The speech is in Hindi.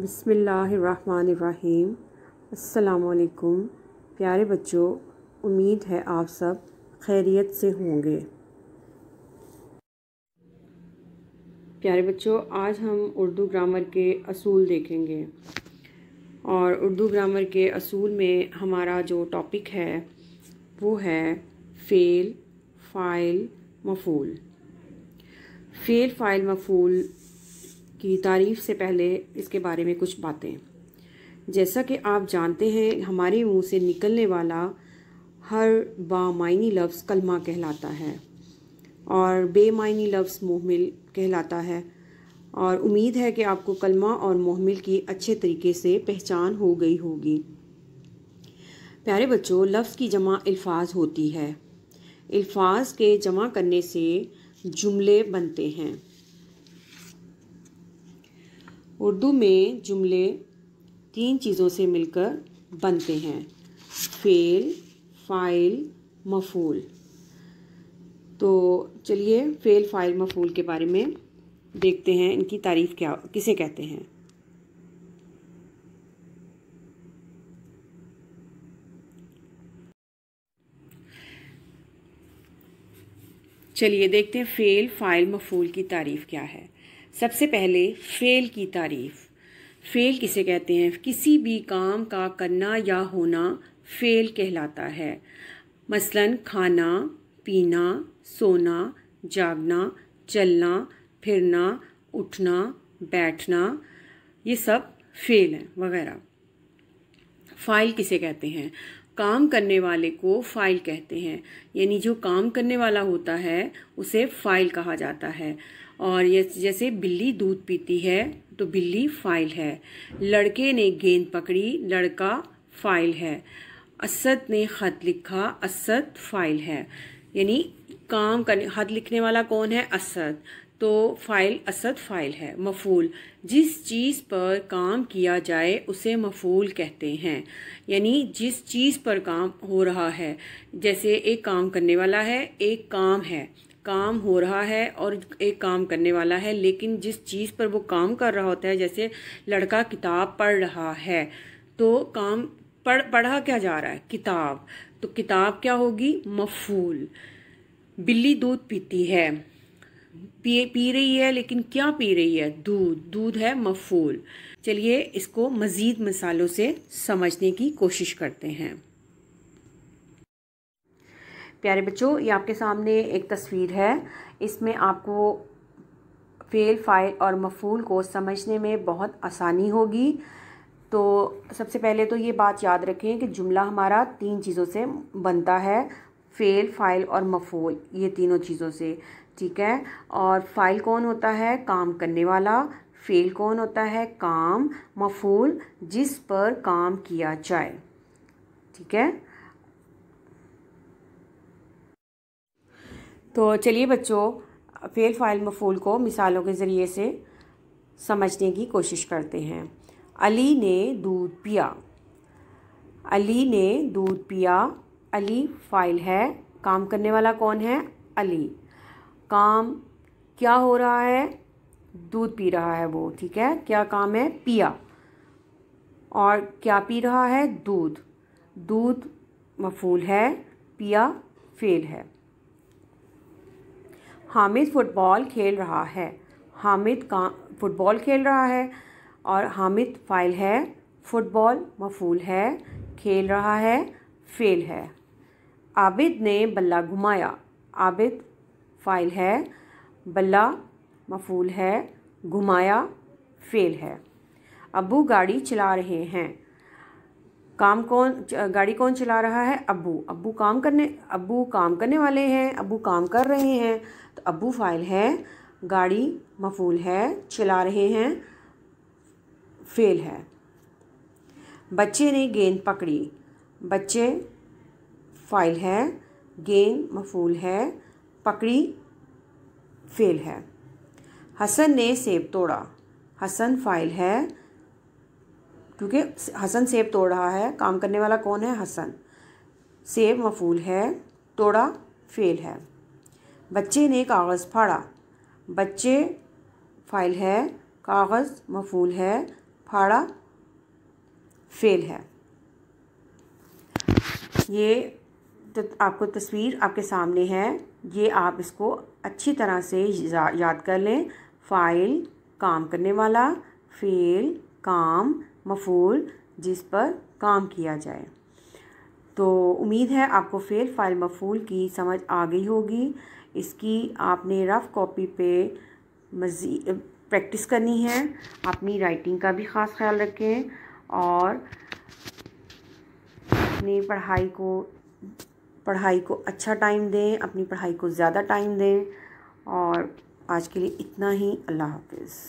बिसमीम् अलकुम प्यारे बच्चों उम्मीद है आप सब खैरियत से होंगे प्यारे बच्चों आज हम उर्दू ग्रामर के असूल देखेंगे और उर्दू ग्रामर के असूल में हमारा जो टॉपिक है वो है फ़ेल फ़ाइल मफूल फ़ेल फ़ाइल मफूल की तारीफ से पहले इसके बारे में कुछ बातें जैसा कि आप जानते हैं हमारे मुंह से निकलने वाला हर बामाइनी लफ्ज़ कलमा कहलाता है और बेमाइनी लफ्ज़ मोहमिल कहलाता है और उम्मीद है कि आपको कलमा और मोहमिल की अच्छे तरीके से पहचान हो गई होगी प्यारे बच्चों लफ्ज़ की जमा अल्फाज होती है अल्फाज के जमा करने से जुमले बनते हैं उर्दू में जुमले तीन चीज़ों से मिलकर बनते हैं फेल फाइल मफूल तो चलिए फेल फाइल मफूल के बारे में देखते हैं इनकी तारीफ़ क्या किसे कहते हैं चलिए देखते हैं फेल फाइल मफूल की तारीफ़ क्या है सबसे पहले फेल की तारीफ फेल किसे कहते हैं किसी भी काम का करना या होना फेल कहलाता है मसलन खाना पीना सोना जागना चलना फिरना उठना बैठना ये सब फेल हैं वगैरह फाइल किसे कहते हैं काम करने वाले को फाइल कहते हैं यानी जो काम करने वाला होता है उसे फाइल कहा जाता है और ये जैसे बिल्ली दूध पीती है तो बिल्ली फाइल है लड़के ने गेंद पकड़ी लड़का फाइल है असद ने ख़त लिखा असद फाइल है यानी काम करने हद लिखने वाला कौन है असद तो फ़ाइल असद फ़ाइल है मफूल जिस चीज़ पर काम किया जाए उसे मफूल कहते हैं यानी जिस चीज़ पर काम हो रहा है जैसे एक काम करने वाला है एक काम है काम हो रहा है और एक काम करने वाला है लेकिन जिस चीज़ पर वो काम कर रहा होता है जैसे लड़का किताब पढ़ रहा है तो काम पढ़ पढ़ा क्या जा रहा है किताब तो किताब क्या होगी मफूल बिल्ली दूध पीती है पी पी रही है लेकिन क्या पी रही है दूध दूध है मफूल चलिए इसको मज़ीद मसालों से समझने की कोशिश करते हैं प्यारे बच्चों ये आपके सामने एक तस्वीर है इसमें आपको फेल फाइल और मफूल को समझने में बहुत आसानी होगी तो सबसे पहले तो ये बात याद रखें कि जुमला हमारा तीन चीज़ों से बनता है फेल फाइल और मफूल ये तीनों चीज़ों से ठीक है और फ़ाइल कौन होता है काम करने वाला फेल कौन होता है काम मफूल जिस पर काम किया जाए ठीक है तो चलिए बच्चों फेल फाइल मफूल को मिसालों के ज़रिए से समझने की कोशिश करते हैं अली ने दूध पिया अली ने दूध पिया अली फाइल है काम करने वाला कौन है अली काम क्या हो रहा है दूध पी रहा है वो ठीक है क्या काम है पिया और क्या पी रहा है दूध दूध मफूल है पिया फेल है हामिद फुटबॉल खेल रहा है हामिद का फुटबॉल खेल रहा है और हामिद फाइल है फुटबॉल मफूल है खेल रहा है फेल है आबिद ने बल्ला घुमाया आबिद फ़ाइल है बल्ला मफूल है घुमाया फेल है अबू गाड़ी चला रहे हैं काम कौन गाड़ी कौन चला रहा है अबू अबू काम करने अबू काम करने वाले हैं अबू काम कर रहे हैं तो अबू फाइल है गाड़ी मफूल है चला रहे हैं फेल है बच्चे ने गेंद पकड़ी बच्चे फाइल है गेंद मफूल है पकड़ी फेल है हसन ने सेब तोड़ा हसन फाइल है क्योंकि हसन सेब तोड़ रहा है काम करने वाला कौन है हसन सेब मफूल है तोड़ा फेल है बच्चे ने कागज़ फाड़ा बच्चे फाइल है कागज़ मफूल है फाड़ा फेल है ये तो आपको तस्वीर आपके सामने है ये आप इसको अच्छी तरह से याद कर लें फ़ाइल काम करने वाला फेल काम मफूल जिस पर काम किया जाए तो उम्मीद है आपको फेल फाइल मफूल की समझ आ गई होगी इसकी आपने रफ़ कॉपी पे मजी प्रैक्टिस करनी है अपनी राइटिंग का भी ख़ास ख्याल रखें और अपनी पढ़ाई को पढ़ाई को अच्छा टाइम दें अपनी पढ़ाई को ज़्यादा टाइम दें और आज के लिए इतना ही अल्लाह हाफिज़